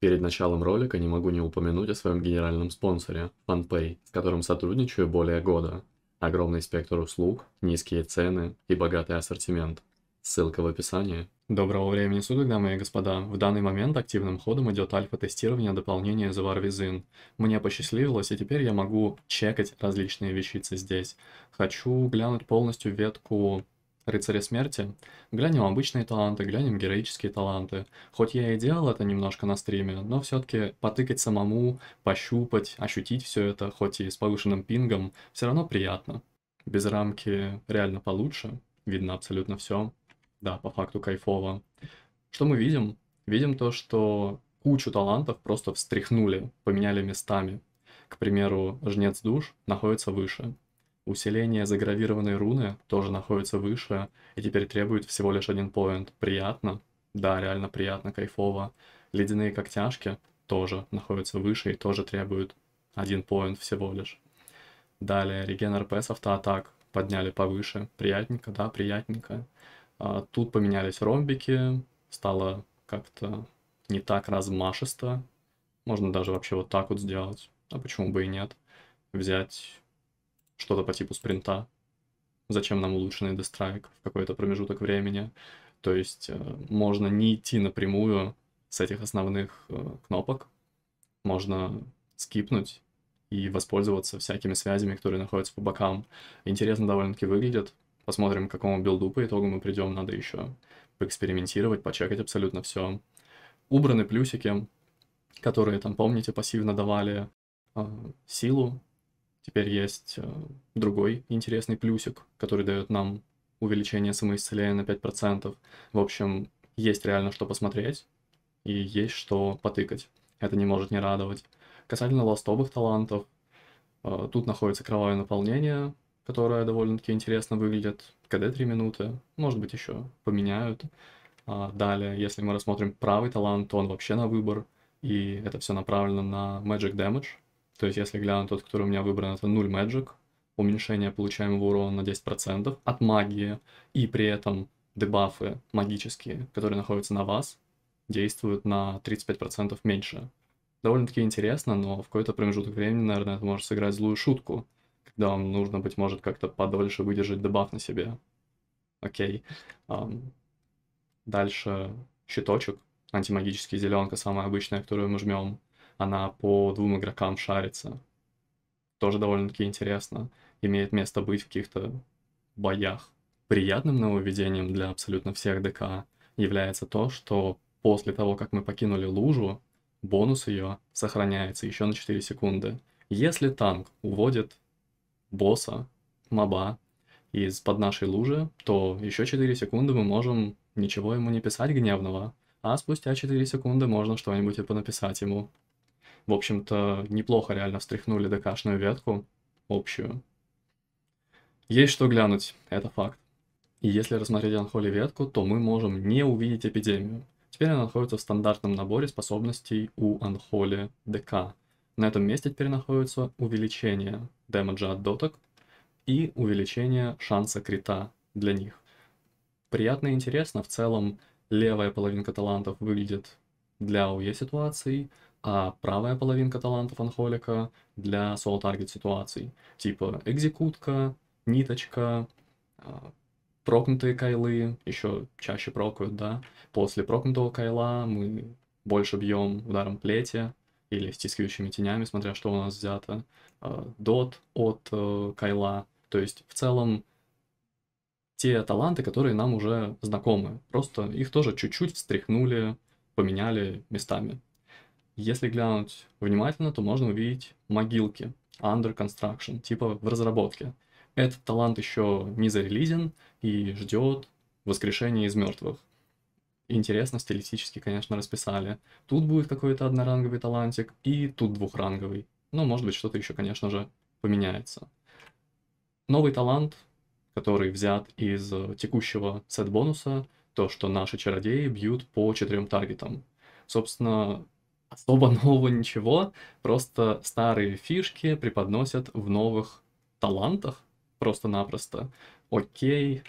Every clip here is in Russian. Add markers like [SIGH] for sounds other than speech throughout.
Перед началом ролика не могу не упомянуть о своем генеральном спонсоре, FunPay, с которым сотрудничаю более года. Огромный спектр услуг, низкие цены и богатый ассортимент. Ссылка в описании. Доброго времени суток, дамы и господа. В данный момент активным ходом идет альфа-тестирование дополнения Заварвизин. Мне посчастливилось, и теперь я могу чекать различные вещицы здесь. Хочу глянуть полностью ветку Рыцаря смерти. Глянем обычные таланты, глянем героические таланты. Хоть я и делал это немножко на стриме, но все-таки потыкать самому, пощупать, ощутить все это, хоть и с повышенным пингом, все равно приятно. Без рамки реально получше, видно абсолютно все. Да, по факту кайфово. Что мы видим? Видим то, что кучу талантов просто встряхнули, поменяли местами. К примеру, жнец душ находится выше, Усиление загравированной руны тоже находится выше и теперь требует всего лишь один поинт. Приятно? Да, реально приятно, кайфово. Ледяные когтяшки тоже находятся выше и тоже требуют один поинт всего лишь. Далее, реген РП с автоатак подняли повыше. Приятненько, да, приятненько. А, тут поменялись ромбики, стало как-то не так размашисто. Можно даже вообще вот так вот сделать. А почему бы и нет? Взять что-то по типу спринта. Зачем нам улучшенный дестрайк в какой-то промежуток времени? То есть э, можно не идти напрямую с этих основных э, кнопок, можно скипнуть и воспользоваться всякими связями, которые находятся по бокам. Интересно довольно-таки выглядит. Посмотрим, к какому билду по итогу мы придем. Надо еще поэкспериментировать, почекать абсолютно все. Убраны плюсики, которые там, помните, пассивно давали э, силу Теперь есть э, другой интересный плюсик, который дает нам увеличение самоисцеления на 5%. В общем, есть реально что посмотреть и есть что потыкать. Это не может не радовать. Касательно ластовых талантов, э, тут находится кровавое наполнение, которое довольно-таки интересно выглядит. КД 3 минуты, может быть, еще поменяют. А далее, если мы рассмотрим правый талант, то он вообще на выбор, и это все направлено на Magic Damage, то есть, если глянуть тот, который у меня выбран, это 0 Magic, уменьшение получаемого урона на 10% от магии, и при этом дебафы магические, которые находятся на вас, действуют на 35% меньше. Довольно-таки интересно, но в какой-то промежуток времени, наверное, это может сыграть злую шутку, когда вам нужно, быть может, как-то подольше выдержать дебаф на себе. Окей. Um, дальше щиточек. Антимагический зеленка, самая обычная, которую мы жмем она по двум игрокам шарится. Тоже довольно-таки интересно. Имеет место быть в каких-то боях. Приятным нововведением для абсолютно всех ДК является то, что после того, как мы покинули лужу, бонус ее сохраняется еще на 4 секунды. Если танк уводит босса, моба, из-под нашей лужи, то еще 4 секунды мы можем ничего ему не писать гневного, а спустя 4 секунды можно что-нибудь и понаписать ему в общем-то, неплохо реально встряхнули ДКшную ветку общую. Есть что глянуть, это факт. И если рассмотреть Анхоли ветку, то мы можем не увидеть эпидемию. Теперь она находится в стандартном наборе способностей у Анхоли ДК. На этом месте теперь находится увеличение демеджа от доток и увеличение шанса крита для них. Приятно и интересно, в целом левая половинка талантов выглядит для АОЕ ситуации, а правая половинка таланта фанхолика для соло-таргет ситуаций, типа экзекутка, ниточка, а, прокнутые кайлы, еще чаще прокают, да. После прокнутого кайла мы больше бьем ударом плети или стискивающими тенями, смотря что у нас взято. А, дот от э, кайла. То есть в целом те таланты, которые нам уже знакомы. Просто их тоже чуть-чуть встряхнули, поменяли местами. Если глянуть внимательно, то можно увидеть могилки under construction, типа в разработке. Этот талант еще не зарелизен и ждет воскрешения из мертвых. Интересно, стилистически, конечно, расписали. Тут будет какой-то одноранговый талантик, и тут двухранговый. Но, может быть, что-то еще, конечно же, поменяется. Новый талант, который взят из текущего сет-бонуса, то, что наши чародеи бьют по четырем таргетам. Собственно, особо [LAUGHS] нового ничего, просто старые фишки преподносят в новых талантах просто-напросто. Окей,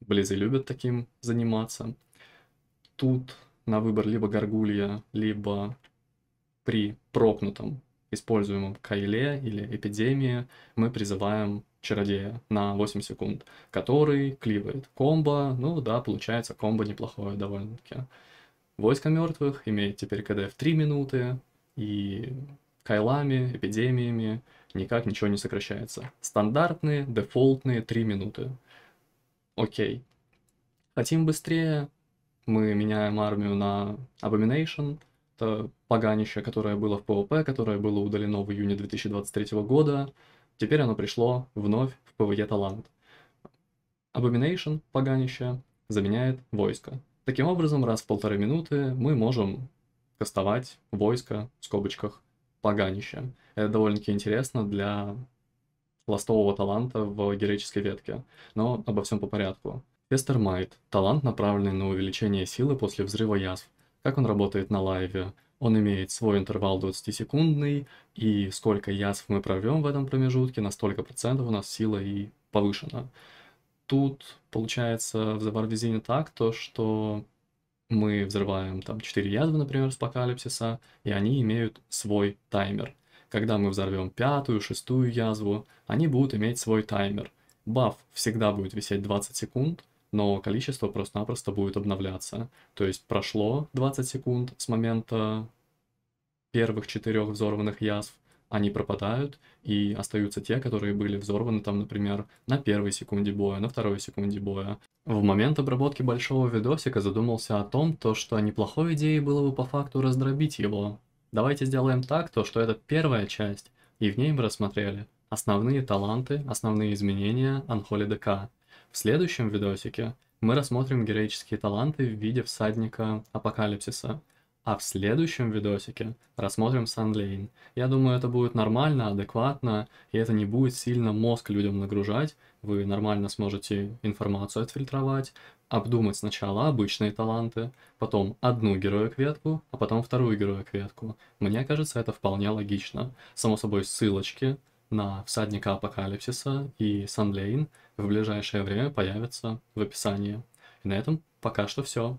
Близы любят таким заниматься. Тут на выбор либо горгулья, либо при прокнутом используемом кайле или эпидемии мы призываем чародея на 8 секунд, который кливает комбо, ну да, получается комбо неплохое довольно-таки. Войско мертвых имеет теперь КД в 3 минуты, и кайлами, эпидемиями никак ничего не сокращается. Стандартные, дефолтные 3 минуты. Окей. Хотим быстрее, мы меняем армию на Abomination, это поганище, которое было в ПВП, которое было удалено в июне 2023 года, теперь оно пришло вновь в ПВЕ талант. Abomination, поганище, заменяет войско. Таким образом, раз в полторы минуты мы можем кастовать войско, в скобочках, поганище. Это довольно-таки интересно для ластового таланта в героической ветке. Но обо всем по порядку. Фестер Майт – талант, направленный на увеличение силы после взрыва язв. Как он работает на лайве? Он имеет свой интервал 20-секундный, и сколько язв мы прорвем в этом промежутке, на столько процентов у нас сила и повышена тут получается в Завардизине так, то что мы взрываем там 4 язвы, например, с апокалипсиса, и они имеют свой таймер. Когда мы взорвем пятую, шестую язву, они будут иметь свой таймер. Баф всегда будет висеть 20 секунд, но количество просто-напросто будет обновляться. То есть прошло 20 секунд с момента первых четырех взорванных язв, они пропадают, и остаются те, которые были взорваны там, например, на первой секунде боя, на второй секунде боя. В момент обработки большого видосика задумался о том, то, что неплохой идеей было бы по факту раздробить его. Давайте сделаем так, то, что это первая часть, и в ней мы рассмотрели основные таланты, основные изменения Анхоли ДК. В следующем видосике мы рассмотрим героические таланты в виде всадника Апокалипсиса – а в следующем видосике рассмотрим Sunlane. Я думаю, это будет нормально, адекватно, и это не будет сильно мозг людям нагружать. Вы нормально сможете информацию отфильтровать, обдумать сначала обычные таланты, потом одну героя-кветку, а потом вторую героя-кветку. Мне кажется, это вполне логично. Само собой, ссылочки на Всадника Апокалипсиса и Sunlane в ближайшее время появятся в описании. И на этом пока что все.